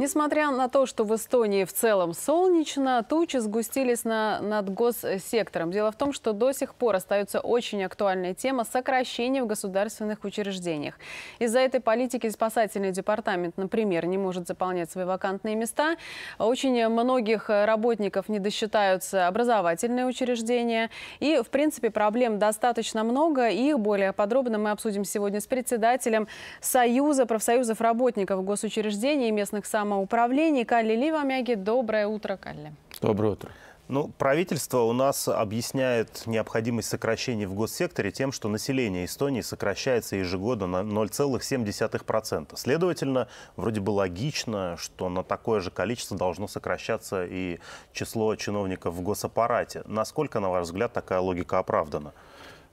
Несмотря на то, что в Эстонии в целом солнечно, тучи сгустились на, над госсектором. Дело в том, что до сих пор остается очень актуальная тема сокращения в государственных учреждениях. Из-за этой политики спасательный департамент, например, не может заполнять свои вакантные места. Очень многих работников не досчитаются образовательные учреждения. И, в принципе, проблем достаточно много. Их более подробно мы обсудим сегодня с председателем Союза профсоюзов работников госучреждений и местных самоуправлений самоуправлении. Калли Ливамяги, доброе утро, Калли. Доброе утро. Ну, правительство у нас объясняет необходимость сокращений в госсекторе тем, что население Эстонии сокращается ежегодно на 0,7%. Следовательно, вроде бы логично, что на такое же количество должно сокращаться и число чиновников в госаппарате. Насколько, на ваш взгляд, такая логика оправдана?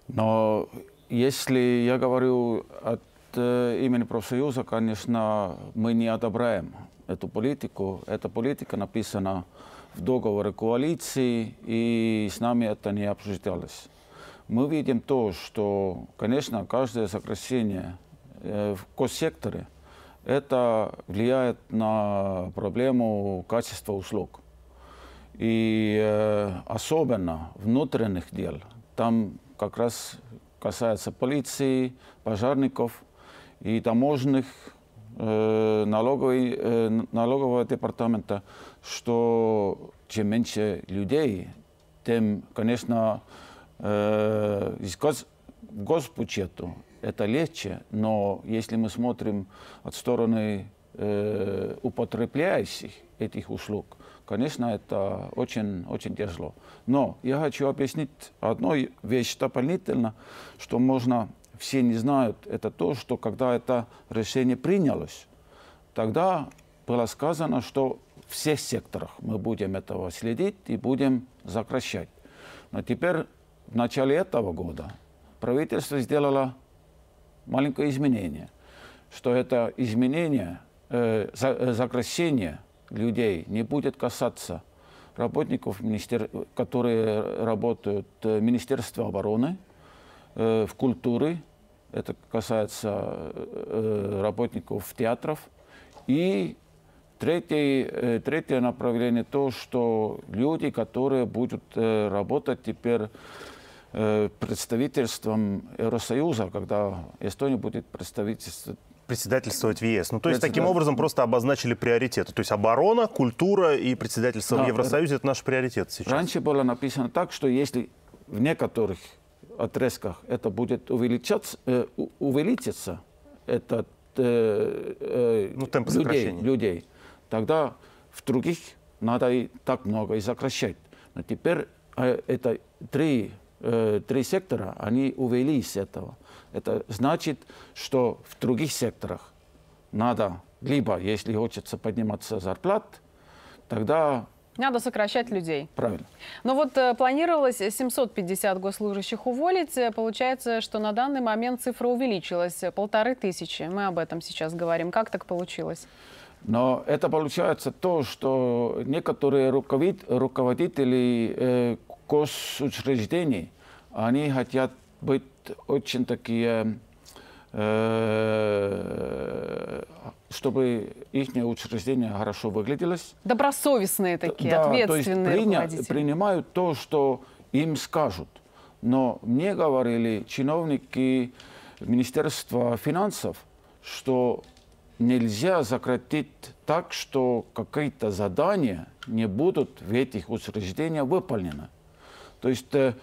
Но если я говорю от э, имени профсоюза, конечно, мы не одобряем эту политику. Эта политика написана в договоре коалиции, и с нами это не обсуждалось. Мы видим то, что, конечно, каждое сокращение э, в госсекторе, это влияет на проблему качества услуг. И э, особенно внутренних дел. Там как раз касается полиции, пожарников и таможенных Э, налоговой, э, налогового департамента, что чем меньше людей, тем, конечно, э, гос, госбюджету это легче, но если мы смотрим от стороны употребляющих этих услуг, конечно, это очень, очень тяжело. Но я хочу объяснить одну вещь дополнительно, что можно все не знают, это то, что когда это решение принялось, тогда было сказано, что в всех секторах мы будем этого следить и будем сокращать. Но теперь в начале этого года правительство сделало маленькое изменение, что это изменение, э, э сокращение людей не будет касаться работников, министер... которые работают в э, Министерстве обороны, э, в культуре, это касается э, э, работников театров. И третье, э, третье направление то, что люди, которые будут работать теперь представительством Евросоюза, когда Эстония будет представительство председательствовать в ЕС. Ну, то есть, таким образом просто обозначили приоритеты. То есть, оборона, культура и председательство да, в Евросоюзе – это наш приоритет сейчас. Раньше было написано так, что если в некоторых отрезках это будет увеличаться, э, увеличиться этот э, э, ну, темп людей, людей, тогда в других надо и так много и сокращать. Но теперь э, это три, э, три сектора, они увели из этого. Это значит, что в других секторах надо либо, если хочется подниматься зарплат, тогда надо сокращать людей. Правильно. Но вот э, планировалось 750 госслужащих уволить. Получается, что на данный момент цифра увеличилась. Полторы тысячи. Мы об этом сейчас говорим. Как так получилось? Но это получается то, что некоторые руководители э, госучреждений, они хотят быть очень такие, э, чтобы их учреждение хорошо выгляделось Добросовестные такие, да, ответственные то есть приня, принимают то, что им скажут. Но мне говорили чиновники Министерства финансов, что нельзя сократить так, что какие-то задания не будут в этих учреждениях выполнены. То есть э,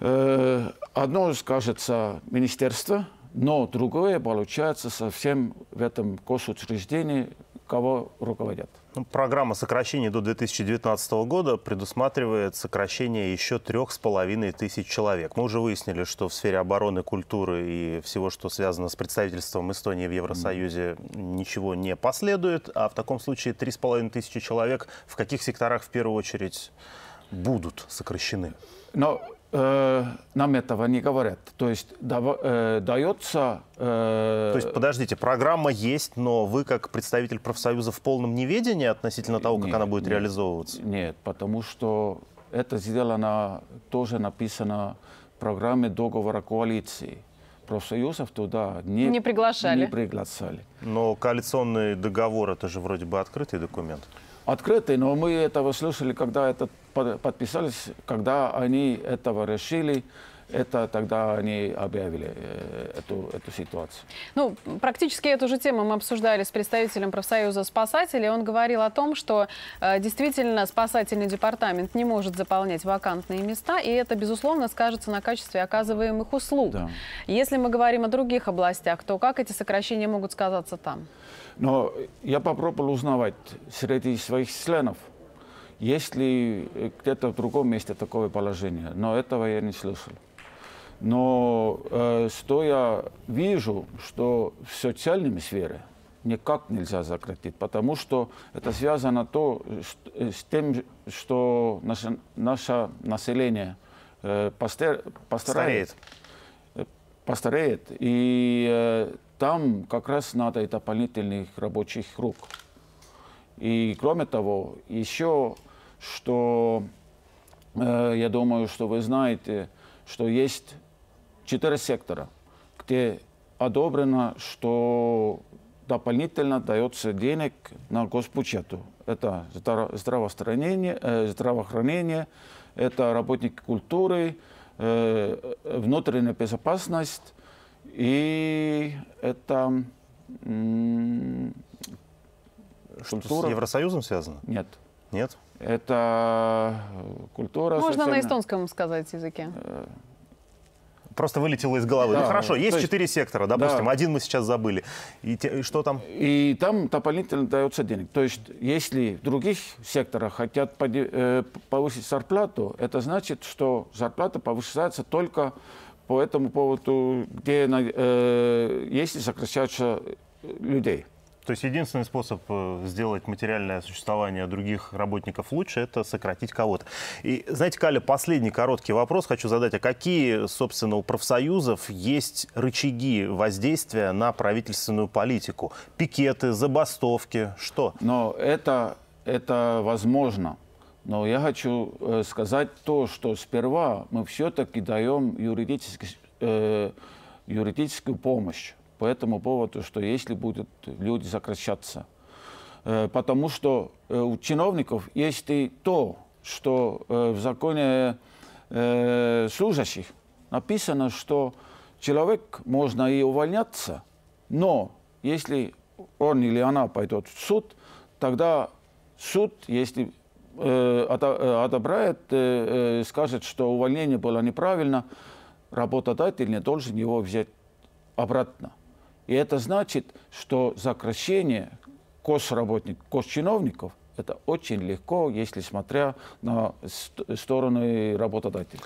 э одно скажется министерство, но другое получается совсем в этом госучреждении, кого руководят. Ну, программа сокращений до 2019 года предусматривает сокращение еще трех с половиной тысяч человек. Мы уже выяснили, что в сфере обороны, культуры и всего, что связано с представительством Эстонии в Евросоюзе, ничего не последует. А в таком случае три с половиной тысячи человек в каких секторах в первую очередь будут сокращены? Но Э, нам этого не говорят. То есть дава, э, дается... Э, То есть, подождите, программа есть, но вы как представитель профсоюза в полном неведении относительно того, как нет, она будет нет, реализовываться? Нет, потому что это сделано, тоже написано в программе договора коалиции. Профсоюзов туда не, не, приглашали. не приглашали. Но коалиционный договор это же вроде бы открытый документ открытый, но мы этого слышали, когда это подписались, когда они этого решили это тогда они объявили э, эту, эту ситуацию. Ну, практически эту же тему мы обсуждали с представителем профсоюза спасателей. Он говорил о том, что э, действительно спасательный департамент не может заполнять вакантные места, и это, безусловно, скажется на качестве оказываемых услуг. Да. Если мы говорим о других областях, то как эти сокращения могут сказаться там? Но я попробовал узнавать среди своих членов, есть ли э, где-то в другом месте такое положение, но этого я не слышал. Но э, я вижу, что в социальной сфере никак нельзя сократить, потому что это связано то, что, э, с тем, что наше, наше население э, постер, постареет. Э, постареет. И э, там как раз надо и дополнительных рабочих рук. И кроме того, еще что, э, я думаю, что вы знаете, что есть четыре сектора, где одобрено, что дополнительно дается денег на госбюджету. Это здравоохранение, э, здравоохранение это работники культуры, э, внутренняя безопасность и это что-то с Евросоюзом связано? Нет. Нет? Это э, культура... Можно социально... на эстонском сказать языке просто вылетело из головы. Ну, да, ну хорошо, есть, четыре сектора, допустим, да. один мы сейчас забыли. И, те, и что там? И там дополнительно дается денег. То есть, если в других секторах хотят э, повысить зарплату, это значит, что зарплата повышается только по этому поводу, где э, если сокращаются э, людей. То есть единственный способ э, сделать материальное существование других работников лучше – это сократить кого-то. И, знаете, Каля, последний короткий вопрос хочу задать. А какие, собственно, у профсоюзов есть рычаги воздействия на правительственную политику? Пикеты, забастовки, что? Но это, это возможно. Но я хочу э, сказать то, что сперва мы все-таки даем юридически, э, юридическую помощь по этому поводу, что если будут люди сокращаться. Э, потому что э, у чиновников есть и то, что э, в законе служащих написано, что человек можно и увольняться, но если он или она пойдет в суд, тогда суд, если одобряет, скажет, что увольнение было неправильно, работодатель не должен его взять обратно. И это значит, что сокращение кос чиновников, это очень легко, если смотря на стороны работодателя.